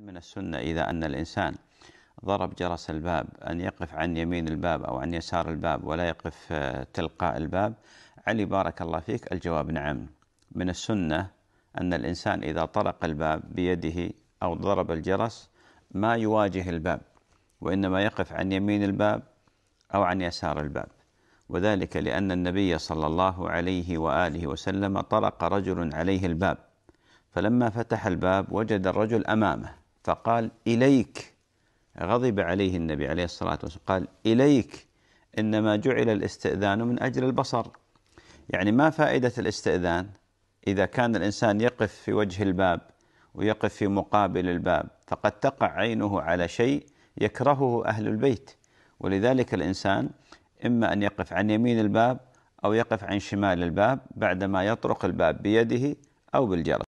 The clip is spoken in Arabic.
هل من السنة إذا أن الإنسان ضرب جرس الباب أن يقف عن يمين الباب أو عن يسار الباب ولا يقف آه، تلقاء الباب علي بارك الله فيك الجواب نعم من السنة أن الإنسان إذا طرق الباب بيده أو ضرب الجرس ما يواجه الباب وإنما يقف عن يمين الباب أو عن يسار الباب وذلك لأن النبي صلى الله عليه وآله وسلم طرق رجل عليه الباب فلما فتح الباب وجد الرجل امامه فقال إليك غضب عليه النبي عليه الصلاة والسلام قال إليك إنما جعل الاستئذان من أجل البصر يعني ما فائدة الاستئذان إذا كان الإنسان يقف في وجه الباب ويقف في مقابل الباب فقد تقع عينه على شيء يكرهه أهل البيت ولذلك الإنسان إما أن يقف عن يمين الباب أو يقف عن شمال الباب بعدما يطرق الباب بيده أو بالجرس